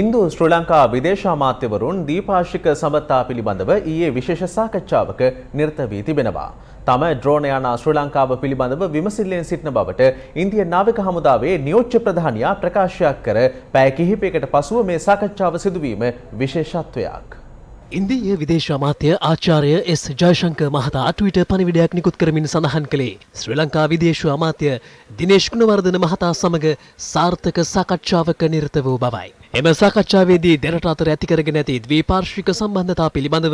ಇಂದು ಶ್ರೀಲಂಕಾ ವಿದೇಶ ಮಾತ್ಯವರುಣ್ ದ್ವೀಪಾಶಿಕ ಸಮತ್ತಾ ಪಿಲಿಬಂಧವ ඊයේ විශේෂ සාකච්ඡාවක නිරත වී තිබෙනවා. තම ඩ්‍රෝන යානා ශ්‍රීලංකාව පිළිබඳව විමසිල්ලෙන් සිටින බවට ඉන්දිය නාවික හමුදාවේ නියෝජ්‍ය ප්‍රධානියා ප්‍රකාශයක් කර පැය කිහිපයකට පසුව මේ සාකච්ඡාව සිදුවීම විශේෂත්වයක්. ඉන්දීය විදේශ අමාත්‍ය ආචාර්ය එස් ජයශංක මහතා ට්විට පණිවිඩයක් නිකුත් කරමින් සඳහන් කළේ ශ්‍රී ලංකා විදේශ අමාත්‍ය දිනේශ් ගුණවර්ධන මහතා සමග සාර්ථක සාකච්ඡාවක නිරත වූ බවයි. එම සාකච්ඡාවේදී දෙරට අතර ඇතිකරගෙන ඇති ද්විපාර්ශ්වික සම්බන්ධතා පිළිබඳව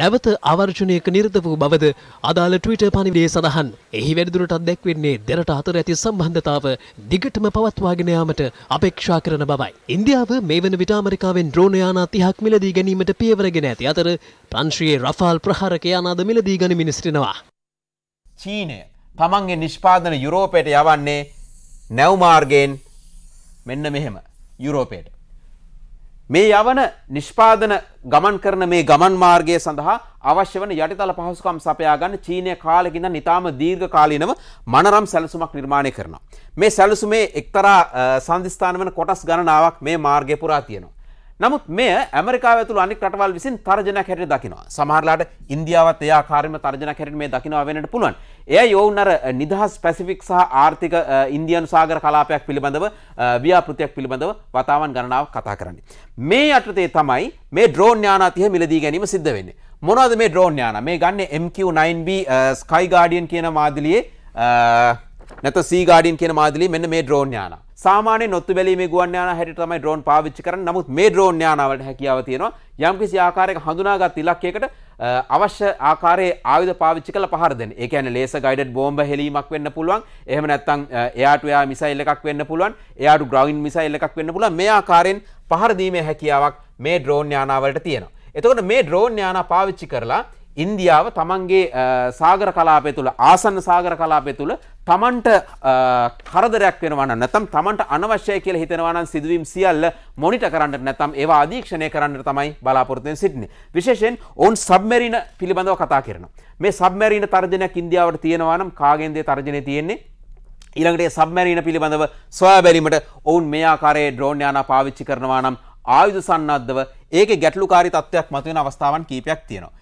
නැවත අවර්ජනයක නිරත වූ බවද අදාළ ට්විට පණිවිඩයේ සඳහන්. එහි වැඩිදුරටත් දැක්වෙන්නේ දෙරට අතර ඇති සම්බන්ධතාව දිගටම පවත්වාගෙන යාමට අපේක්ෂා කරන බවයි. ඉන්දියාව මේ වන විට ඇමරිකාවෙන් ඩ්‍රෝන යානා 30ක් මිලදී ගැනීමට පියවරගෙන ඇති අතර ප්‍රංශයේ රෆාල් ප්‍රහාරක යානාද මිලදී ගනිමින් සිටිනවා. චීනය තමන්ගේ නිෂ්පාදන යුරෝපයට යවන්නේ නැව්මාර්ගයෙන් මෙන්න මෙහෙම යුරෝපයට. මේ යවන නිෂ්පාදන ගමන් කරන මේ ගමන් මාර්ගය සඳහා අවශ්‍ය වන යටිතල පහසුකම් සපයා ගන්න චීනය කාලෙකින්ද නිතාම දීර්ඝ කාලීනව මනරම් සැලසුමක් නිර්මාණය කරනවා. මේ සැලසුමේ එක්තරා සංධිස්ථාන වන කොටස් ගණනාවක් මේ මාර්ගය පුරා තියෙනවා. නමුත් මේ ඇමරිකා ඇතුළ අනික් රටවල් විසින් තර්ජනයක් හැටියට දකිනවා. සමහරලාට ඉන්දියාවත් ඒ ආකාරයෙන්ම තර්ජනයක් හැටියට මේ දකිනවා වෙන්නට පුළුවන්. එය යොවුන් අර නිදහස් පැසිෆික් සහ ආර්ථික ඉන්දියන් සාගර කලාපයක් පිළිබඳව ව්‍යාපෘතියක් පිළිබඳව වතාවන් ගණනාවක් කතා කරන්නේ. මේ යටතේ තමයි මේ ඩ්‍රෝන් ඥානාතිය මිලදී ගැනීම සිද්ධ වෙන්නේ. මොනවද මේ ඩ්‍රෝන් ඥාන? මේ ගන්න MQ9B ස්කයි ගාඩියන් කියන මාදිලියේ නැත සීගාඩින් කියන මාදිලි මෙන්න මේ ඩ්‍රෝන් යාන. සාමාන්‍ය නොත්තු බැලීමේ ගුවන් යානා හැටියට තමයි ඩ්‍රෝන් පාවිච්චි කරන්නේ. නමුත් මේ ඩ්‍රෝන් යානාවලට හැකියාව තියෙනවා යම්කිසි ආකාරයක හඳුනාගත් ඉලක්කයකට අවශ්‍ය ආකාරයේ ආයුධ පාවිච්චි කරලා පහර දෙන්න. ඒ කියන්නේ ලේසර් ගයිඩඩ් බෝම්බ හෙලීමක් වෙන්න පුළුවන්. එහෙම නැත්නම් එයාට එයා මිසයිල් එකක් වෙන්න පුළුවන්. එයාට ග්‍රවුන්ඩ් මිසයිල් එකක් වෙන්න පුළුවන්. මේ ආකාරයෙන් පහර දීමේ හැකියාවක් මේ ඩ්‍රෝන් යානාවලට තියෙනවා. එතකොට මේ ඩ්‍රෝන් යානා පාවිච්චි කරලා ඉන්දියාව තමන්ගේ සාගර කලාපය තුළ ආසන්න සාගර කලාපය තුළ තමන්ට කරදරයක් වෙනවන්න නැතම් තමන්ට අනවශ්‍යය කියල හිතනවනන් සිදුවීම් සියල්ල මොනිට කරන්න නැතම් ඒවා අධීක්ෂණය කරන්න තමයි බලාපොරතයෙන් සිටින. විශේෂෙන් ඔවන් සබමැරින පිළිබඳව කතා කරන. මේ සබමැරීන තර්ජනයක් ඉන්දියාවට තියෙනවානම් කාගෙන්දේ තර්ජනය තියෙන්නේ ඉළඟට සබමැරීන පිළිබඳව සොයා බැලීමට ඔවුන් මේ ආකාරයේ ඩ්‍රෝන්්‍යයාන පාවිච්චි කරනවා නම් ආයුධ සන්නද්ධව ඒක ගැටලුකාරි තත්ත්වයක් මතුවෙන අවස්ථාවන් කීපයක් තියෙනවා.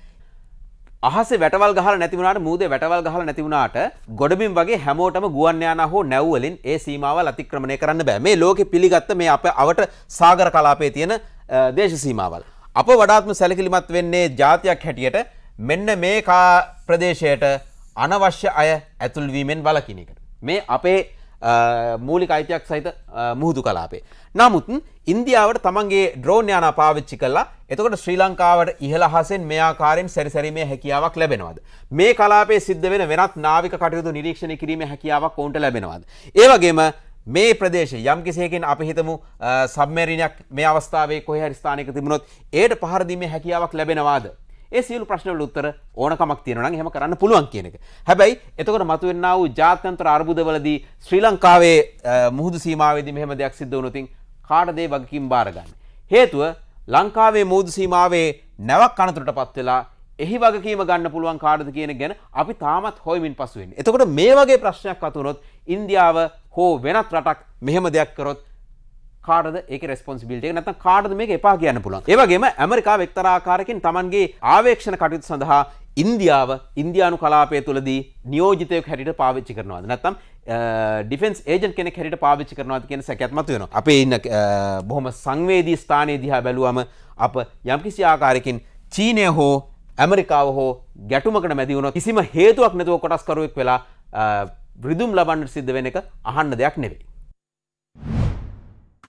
අහස වැටවල් ගහල නැතිවුණට මුූද වැටවල් ගහල නැතිවුණට ගොඩබින් වගේ හැමෝටම ගුවන්්‍යයාන හෝ නැව්වලින් ඒ සීමාවල් අතික්‍රමණය කරන්න බෑ මේ ලෝකෙ පිළිගත්ත මේ අප අවට සාගර කලාපේ තියෙන දේශ සීමාවල්. අප වඩාත්ම සැලකිලිමත් වෙන්නේ ජාතියක් හැටියට මෙන්න මේ ප්‍රදේශයට අනවශ්‍ය අය ඇතුල්වීමෙන් වලකිනකට. මේ අපේ මූලික අයිතියක් සහිත මුහුදු කලාපේ. නමුත් ඉන්දියාවට තමන්ගේ ද්‍රෝණ්‍යයාන පාවිච්චි කල්ලා එතකට ශ්‍රී ලංකාවට ඉහළ හසෙන් මෙයාකාරෙන් සැරිසැරීමේ හැකියාවක් ලැබෙනවද. මේ කලාපේ සිද්ධ වෙන වෙනත් නාවික කටයුතු නිරීක්ෂණ කිරීම හැකියාවක් ඔවුන්ට ලැබෙනවද. ඒවගේම මේ ප්‍රදේශ යම් කිසියකින් අපි හිතමු සබමැරිණයක් මේ අවස්ථාවේ කොහ හරිස්ථානක තිබුණොත් ඒයට පහරදිීම හැකියාවක් ලැබෙනවාද ඒ සියලු ප්‍රශ්නවල උත්තර ඕනකමක් තියෙනවා නම් එහෙම කරන්න පුළුවන් කියන එක. හැබැයි එතකොට මතුවෙනා වූ ජාත්‍යන්තර අර්බුදවලදී ශ්‍රී ලංකාවේ මුහුදු සීමාවේදී මෙහෙම දෙයක් සිද්ධ වුණොත් කාටද ඒ වගකීම් බාර ගන්න. හේතුව ලංකාවේ මුහුදු සීමාවේ නැවක් අනතුරටපත් වෙලා එහි වගකීම ගන්න පුළුවන් කාටද කියන ගැන අපි තාමත් හොයමින් පසු වෙන්නේ. එතකොට මේ වගේ ප්‍රශ්නයක් අතුනොත් ඉන්දියාව හෝ වෙනත් රටක් මෙහෙම දෙයක් කරොත් කාඩද එක රස්පොන්සිිල්ටේ නත කාඩ මේ එපා කියන්න පුළන් ඒවගේම ඇමරිකා වෙක්තරාකාරකින් තමන්ගේ ආවේක්ෂණ කටයුතු සඳහා ඉන්දියාව ඉන්දයානු කලාපය තුළදී නියෝජිතයක් හැරිට පාවිච්චි කරනවාද නැත්තම් ඩිෆෙන්ස් ඒජන් කෙනෙ හැරිට පාවිච්චි කරනවාද කියෙන සැකැත්මතු වෙන අප ඉන්න බොහොම සංවේදී ස්ථානයේ දිහා බැලුවම අප යම්කිසි ආකාරයකින් චීනය හෝ ඇමරිකාව හෝ ගැටුමකට මැදිවුණ කිසිම හේතුවක් නැතුව කොටස්කරුවෙක් වෙලා බ්‍රදුම් ලබන්න සිද්ධ වෙන එක අහන්න දෙයක් නෙවෙයි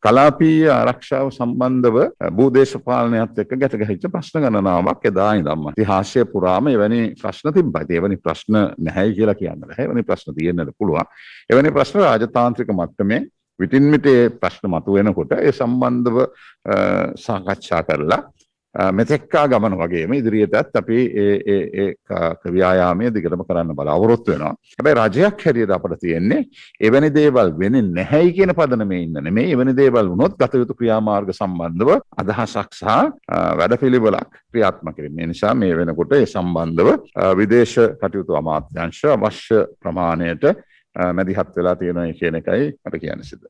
කලාපීය ආරක්ෂාව සම්බන්ධව භූදේශපාලනයත් එක්ක ගැට ගැහිච්ච ප්‍රශ්න ගණනාවක් එදා ඉඳන්ම ඉතිහාසය පුරාම එවැනි ප්‍රශ්න තිබ්බයි. එවැනි ප්‍රශ්න නැහැයි කියලා කියන්න බෑ. එවැනි ප්‍රශ්න තියෙන්නද පුළුවන්. එවැනි ප්‍රශ්න රාජතාන්ත්‍රික මට්ටමේ විටින් විට ඒ ප්‍රශ්න මතුවෙනකොට ඒ සම්බන්ධව සාකච්ඡා කරලා මෙතෙක්කා ගමන වගේම ඉදිරියටත් අපි ඒ කව්‍යායාමය දිගටම කරන්න බලාවොරොත් වෙනවා. හැබැයි රජයක් හැටියට අපට තියෙන්නේ එවැනි දේවල් වෙන්නේ නැහැයි කියන පදනමේ ඉන්න නෙමෙයි. එවැනි දේවල් වුණොත් ගත යුතු ක්‍රියාමාර්ග සම්බන්ධව අදහසක් සහ වැඩපිළිවෙලක් ක්‍රියාත්මක කිරීම. ඒ නිසා මේ වෙනකොට ඒ සම්බන්ධව විදේශ කටයුතු අමාත්‍යාංශ අවශ්‍ය ප්‍රමාණයට මැදිහත් වෙලා තියෙනවා කියන එකයි අපට කියන්න සිද්ධ.